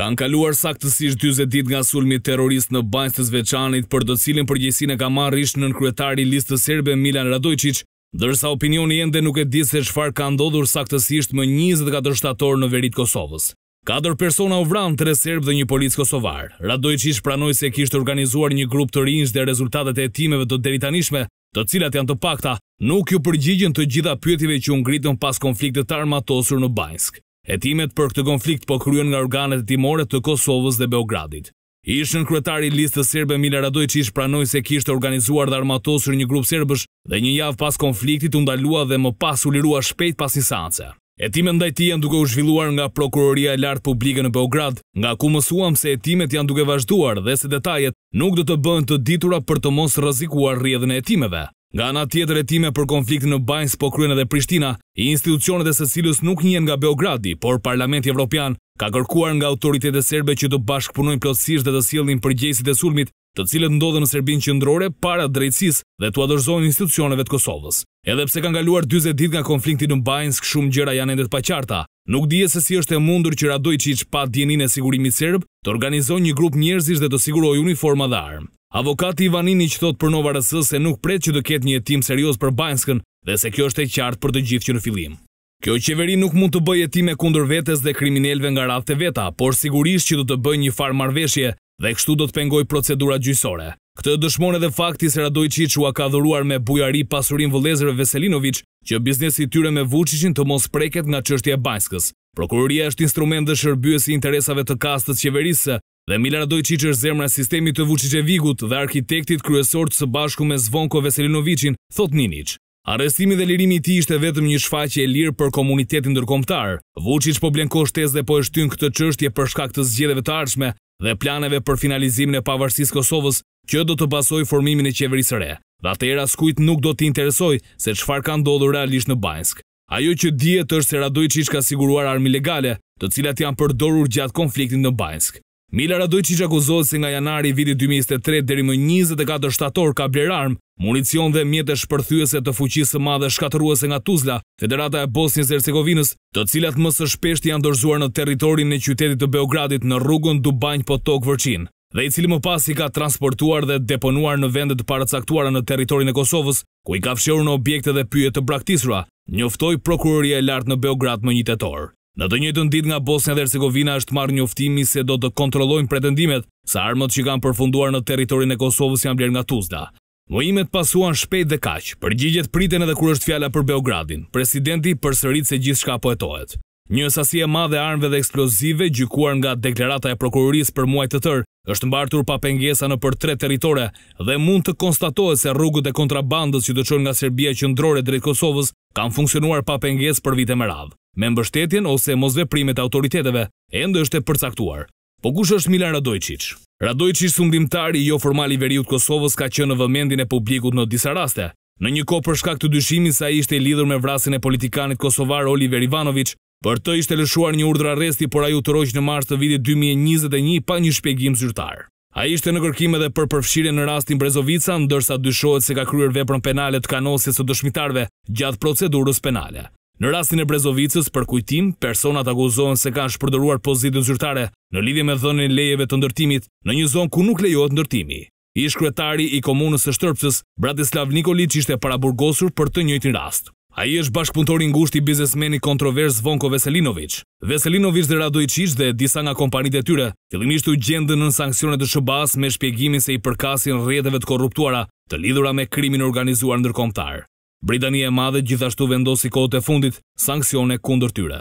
Kanë kaluar saktësisht 20 ditë nga sulmi terrorist në banjës të Zveçanit, për do cilin përgjësine ka marrë ishtë në nënkryetari listë serbe Milan Radojqic, dërsa opinioni ende nuk e di se shfar ka ndodhur saktësisht më 24 shtator në verit Kosovës. Kadër persona u vranë tre serbë dhe një polic kosovar. Radojqic pranoj se kishtë organizuar një grup të rinjsh dhe rezultatet e timeve të deritanishme, të cilat janë të pakta, nuk ju përgjigjen të gjitha pyetive që ungritën pas konfliktet armatosur në Banjsk. Etimet për këtë konflikt po kryen nga organet e timore të Kosovës dhe Beogradit. Ishën kretari listës serbe Mila Radoj që pranoj se kishtë organizuar dhe armatosur një grupë serbësh dhe një javë pas konfliktit undalua ndalua dhe më pas u lirua shpejt pas një sanca. Etimet ndajti janë duke u zhvilluar nga Prokuroria e Lartë Publike në Beograd, nga ku mësuam se etimet janë duke vazhduar dhe se detajet nuk do të bëhen të ditura për të mos rëzikuar rrjedhën e etimeve. Nga nga tjetër time për konfliktin në Bajnës po kryen edhe Prishtina, i institucionet e Sicilës nuk njihen nga Beogradi, por Parlamenti Evropian ka kërkuar nga autoritetet serbe që të bashkëpunojnë plotësisht dhe të sillin përgjegjësit e sulmit, të cilët ndodhen në Serbinë qendrore para drejtësisë dhe t'u dorëzojnë institucioneve të Kosovës. Edhe pse kanë kaluar 40 ditë nga konflikti në Bajnës, shumë gjëra janë ende të paqarta. Nuk dihet se si është e mundur që Radojçiç pa e sigurimit serb të organizojë një grup njerëzish dhe të sigurojë uniforma dhe armë. Avokati Ivanini që thot për Nova RS se nuk pret që të ketë një jetim serios për Bajnskën dhe se kjo është e qartë për të gjithë që në filim. Kjo qeveri nuk mund të bëj jetime kundër vetes dhe kriminelve nga të veta, por sigurisht që do të bëj një farë marveshje dhe kështu do të pengoj procedura gjysore. Këtë dëshmone dhe fakti se Radoj Qiqua ka dhuruar me bujari pasurin vëlezërë Veselinovic që biznesi tyre me vuqishin të mos preket nga qështje Bajnskës. Prokuroria është instrument dhe shërbyës i interesave të kastës qeverisë dhe Mila Radojqic është zemra sistemi të Vucicje Vigut dhe arkitektit kryesor të së bashku me Zvonko Veselinovicin, thot Ninic. Arestimi dhe lirimi ti ishte vetëm një shfaqe e lirë për komunitetin dërkomtar. Vucic po blenko shtes dhe po e shtynë këtë qështje për shkak të zgjedeve të arshme dhe planeve për finalizimin e pavarësis Kosovës që do të pasoj formimin e qeverisëre. Dhe atë era skujt nuk do të interesoj se qfar ka ndodhur realisht në Bajnsk. Ajo që dhjetë është se Radojqic ka siguruar armi legale të cilat janë përdorur gjatë konfliktin në Bajnsk. Mila Radojqic gjakuzohet se nga janari vitit 2023 deri më 24 shtator ka bler armë, municion dhe mjetë shpërthyese të fuqisë ma dhe shkatruese nga Tuzla, Federata e Bosnjës e të cilat më së shpeshti janë dorzuar në teritorin e qytetit të Beogradit në rrugën Dubanj po Tok dhe i cili më pas i ka transportuar dhe deponuar në vendet paracaktuara në teritorin e Kosovës, ku i ka fshirë në objekte dhe pyjet të braktisra, njoftoj prokuroria e lartë në Beograd më një tëtorë. Në të njëtën dit nga Bosnia dhe Ersegovina është marrë njoftimi se do të kontrollojnë pretendimet sa armët që kanë përfunduar në teritorin e Kosovës janë blerë nga Tuzla. Mojimet pasuan shpejt dhe kaqë, për gjigjet priten edhe kur është fjalla për Beogradin, presidenti për sërit se gjithë shka poetohet. Një sasie madhe armëve dhe eksplozive gjykuar nga deklerata e prokuroris për muaj të tërë është mbartur pa pengesa në për tre teritore dhe mund të konstatohet se rrugët e kontrabandës që dëqon nga Serbia që ndrore drejtë Kosovës kanë funksionuar pa penges për vite më radhë, me mbështetjen ose mosve primet autoriteteve e ndë është e përcaktuar. Po kush është Milan Radojqic? Radojqic sundimtari jo formali veriut Kosovës ka që në vëmendin e publikut në disa raste, në një ko për shkak të dyshimin sa ishte i lidhur me vrasin e politikanit Kosovar Oliver Ivanovic Për të ishte lëshuar një urdhër arresti, por ju u troq në mars të vitit 2021 pa një shpjegim zyrtar. A ishte në kërkim edhe për përfshirje në rastin Brezovica, ndërsa dyshohet se ka kryer veprën penale të kanosjes së dëshmitarve gjatë procedurës penale. Në rastin e Brezovicës, për kujtim, personat akuzohen se kanë shpërdoruar pozitën zyrtare në lidhje me dhënien e lejeve të ndërtimit në një zonë ku nuk lejohet ndërtimi. Ish kryetari i komunës së Shtërpës, Bratislav Nikolic, ishte paraburgosur për të njëjtin rast. A i është bashkëpuntori ngusht i biznesmeni kontrovers Vonko Veselinovic. Veselinovic dhe Radojqish dhe disa nga kompanit e tyre, fillimisht u gjendën në sankcionet të shëbas me shpjegimin se i përkasin rrjetëve të korruptuara të lidhura me krimin organizuar nërkomtar. Britania e madhe gjithashtu vendosi kote fundit sankcione kundër tyre.